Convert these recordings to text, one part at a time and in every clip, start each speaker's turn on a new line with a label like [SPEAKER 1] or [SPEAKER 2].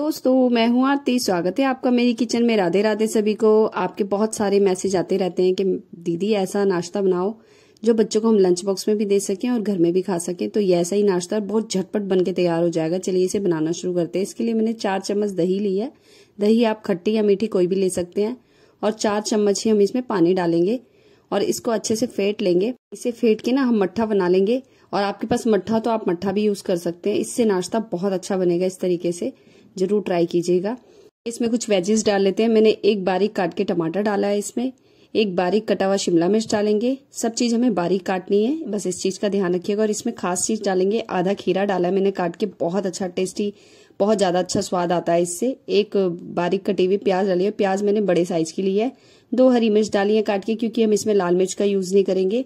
[SPEAKER 1] दोस्तों तो मैं हूं आरती स्वागत है आपका मेरी किचन में राधे राधे सभी को आपके बहुत सारे मैसेज आते रहते हैं कि दीदी ऐसा नाश्ता बनाओ जो बच्चों को हम लंच बॉक्स में भी दे सकें और घर में भी खा सकें तो ये ऐसा ही नाश्ता बहुत झटपट बन के तैयार हो जाएगा चलिए इसे बनाना शुरू करते हैं इसके लिए मैंने चार चम्मच दही ली है दही आप खट्टी या मीठी कोई भी ले सकते हैं और चार चम्मच ही हम इसमें पानी डालेंगे और इसको अच्छे से फेंट लेंगे इसे फेंट के ना हम मट्ठा बना लेंगे और आपके पास मट्ठा तो आप मट्ठा भी यूज कर सकते हैं इससे नाश्ता बहुत अच्छा बनेगा इस तरीके से ज़रूर ट्राई कीजिएगा इसमें कुछ वेजेस डाल लेते हैं मैंने एक बारीक काट के टमाटर डाला है इसमें एक बारीक कटा हुआ शिमला मिर्च डालेंगे सब चीज़ हमें बारीक काटनी है बस इस चीज़ का ध्यान रखिएगा और इसमें खास चीज़ डालेंगे आधा खीरा डाला है मैंने काट के बहुत अच्छा टेस्टी बहुत ज़्यादा अच्छा स्वाद आता है इससे एक बारीक कटी हुई प्याज डाली है प्याज मैंने बड़े साइज की ली है दो हरी मिर्च डाली है काट के क्योंकि हम इसमें लाल मिर्च का यूज़ नहीं करेंगे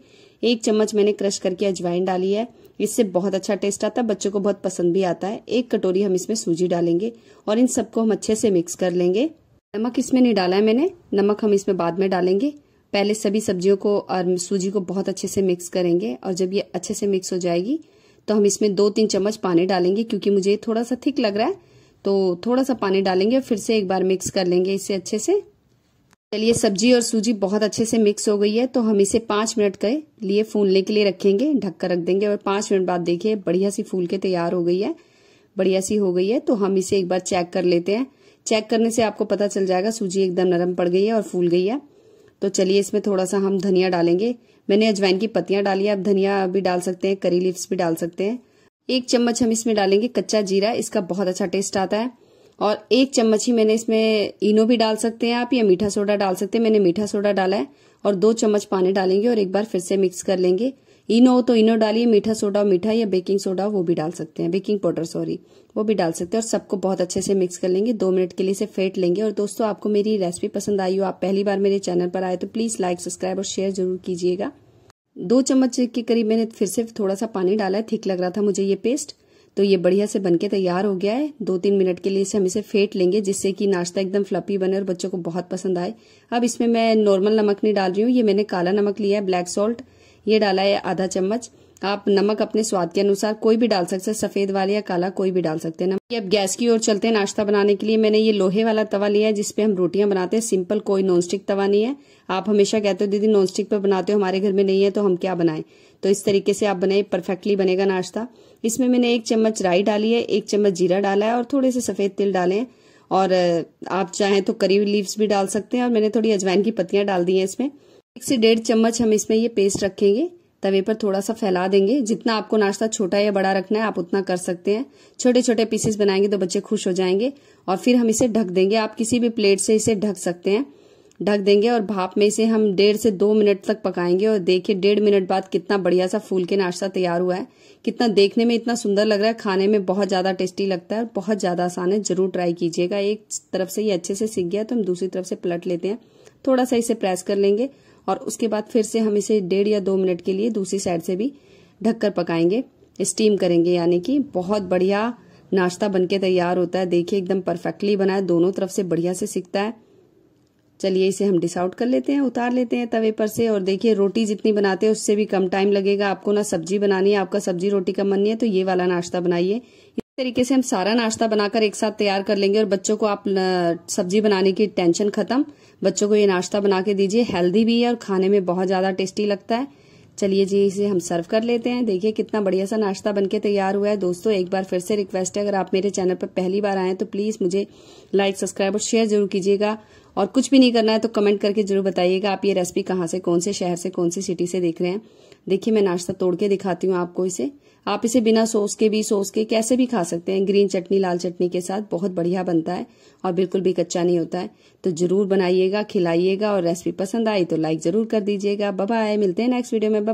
[SPEAKER 1] एक चम्मच मैंने क्रश करके अजवाइन डाली है इससे बहुत अच्छा टेस्ट आता है बच्चों को बहुत पसंद भी आता है एक कटोरी हम इसमें सूजी डालेंगे और इन सबको हम अच्छे से मिक्स कर लेंगे नमक इसमें नहीं डाला है मैंने नमक हम इसमें बाद में डालेंगे पहले सभी सब्जियों को और सूजी को बहुत अच्छे से मिक्स करेंगे और जब ये अच्छे से मिक्स हो जाएगी तो हम इसमें दो तीन चम्मच पानी डालेंगे क्योंकि मुझे थोड़ा सा थिक लग रहा है तो थोड़ा सा पानी डालेंगे और फिर से एक बार मिक्स कर लेंगे इसे अच्छे से चलिए सब्जी और सूजी बहुत अच्छे से मिक्स हो गई है तो हम इसे पांच मिनट के लिए फूलने के लिए रखेंगे ढक कर रख देंगे और पांच मिनट बाद देखिए बढ़िया सी फूल के तैयार हो गई है बढ़िया सी हो गई है तो हम इसे एक बार चेक कर लेते हैं चेक करने से आपको पता चल जाएगा सूजी एकदम नरम पड़ गई है और फूल गई है तो चलिए इसमें थोड़ा सा हम धनिया डालेंगे मैंने अजवाइन की पत्तियां डाली आप धनिया भी डाल सकते हैं करी लीव्स भी डाल सकते हैं एक चम्मच हम इसमें डालेंगे कच्चा जीरा इसका बहुत अच्छा टेस्ट आता है और एक चम्मच ही मैंने इसमें इनो भी डाल सकते हैं आप या मीठा सोडा डाल सकते हैं मैंने मीठा सोडा डाला है और दो चम्मच पानी डालेंगे और एक बार फिर से मिक्स कर लेंगे इनो हो तो इनो डालिए मीठा सोडा मीठा या बेकिंग सोडा वो भी डाल सकते हैं बेकिंग पाउडर सॉरी वो भी डाल सकते हैं और सबको बहुत अच्छे से मिक्स कर लेंगे दो मिनट के लिए इसे फेंट लेंगे और दोस्तों आपको मेरी रेसिपी पसंद आई हो आप पहली बार मेरे चैनल पर आए तो प्लीज़ लाइक सब्सक्राइब और शेयर जरूर कीजिएगा दो चम्मच के करीब मैंने फिर से थोड़ा सा पानी डाला है ठीक लग रहा था मुझे ये पेस्ट तो ये बढ़िया से बनके तैयार हो गया है दो तीन मिनट के लिए इसे हम इसे फेंट लेंगे जिससे कि नाश्ता एकदम फ्लपी बने और बच्चों को बहुत पसंद आए अब इसमें मैं नॉर्मल नमक नहीं डाल रही हूँ ये मैंने काला नमक लिया है ब्लैक सॉल्ट ये डाला है आधा चम्मच आप नमक अपने स्वाद के अनुसार कोई भी डाल सकते हैं सफेद वाले या काला कोई भी डाल सकते हैं नमक अब गैस की ओर चलते हैं नाश्ता बनाने के लिए मैंने ये लोहे वाला तवा लिया है जिसपे हम रोटियां बनाते हैं सिंपल कोई नॉनस्टिक तवा नहीं है आप हमेशा कहते हो दीदी नॉनस्टिक पर तो बनाते हो हमारे घर में नहीं है तो हम क्या बनाए तो इस तरीके से आप बनाए परफेक्टली बनेगा नाश्ता इसमें मैंने एक चम्मच राई डाली है एक चम्मच जीरा डाला है और थोड़े से सफेद तिल डाले हैं और आप चाहें तो करी लीव्स भी डाल सकते हैं और मैंने थोड़ी अजवाइन की पत्तियां डाल दी हैं इसमें एक से डेढ़ चम्मच हम इसमें ये पेस्ट रखेंगे तवे पर थोड़ा सा फैला देंगे जितना आपको नाश्ता छोटा या बड़ा रखना है आप उतना कर सकते हैं छोटे छोटे पीसेस बनाएंगे तो बच्चे खुश हो जाएंगे और फिर हम इसे ढक देंगे आप किसी भी प्लेट से इसे ढक सकते हैं ढक देंगे और भाप में इसे हम डेढ़ से दो मिनट तक पकाएंगे और देखिए डेढ़ मिनट बाद कितना बढ़िया सा फूल के नाश्ता तैयार हुआ है कितना देखने में इतना सुंदर लग रहा है खाने में बहुत ज़्यादा टेस्टी लगता है बहुत ज़्यादा आसान है जरूर ट्राई कीजिएगा एक तरफ से ये अच्छे से सीख गया तो हम दूसरी तरफ से पलट लेते हैं थोड़ा सा इसे प्रेस कर लेंगे और उसके बाद फिर से हम इसे डेढ़ या दो मिनट के लिए दूसरी साइड से भी ढककर पकाएंगे स्टीम करेंगे यानी कि बहुत बढ़िया नाश्ता बनके तैयार होता है देखिए एकदम परफेक्टली बना है दोनों तरफ से बढ़िया से सिकता है चलिए इसे हम डिस आउट कर लेते हैं उतार लेते हैं तवे पर से और देखिए रोटी जितनी बनाते हैं उससे भी कम टाइम लगेगा आपको ना सब्जी बनानी है आपका सब्जी रोटी का मन नहीं है तो ये वाला नाश्ता बनाइए इस तरीके से हम सारा नाश्ता बनाकर एक साथ तैयार कर लेंगे और बच्चों को आप सब्जी बनाने की टेंशन खत्म बच्चों को ये नाश्ता बना के दीजिए हेल्दी भी है और खाने में बहुत ज़्यादा टेस्टी लगता है चलिए जी इसे हम सर्व कर लेते हैं देखिए कितना बढ़िया सा नाश्ता बनके तैयार हुआ है दोस्तों एक बार फिर से रिक्वेस्ट है अगर आप मेरे चैनल पर पहली बार आए तो प्लीज़ मुझे लाइक सब्सक्राइब और शेयर जरूर कीजिएगा और कुछ भी नहीं करना है तो कमेंट करके जरूर बताइएगा आप ये रेसिपी कहाँ से कौन से शहर से कौन सी सिटी से देख रहे हैं देखिए मैं नाश्ता तोड़ के दिखाती हूँ आपको इसे आप इसे बिना सोस के भी सोस के कैसे भी खा सकते हैं ग्रीन चटनी लाल चटनी के साथ बहुत बढ़िया बनता है और बिल्कुल भी कच्चा नहीं होता है तो जरूर बनाइएगा खिलाइएगा और रेसिपी पसंद आई तो लाइक जरूर कर दीजिएगा बाय मिलते हैं नेक्स्ट वीडियो में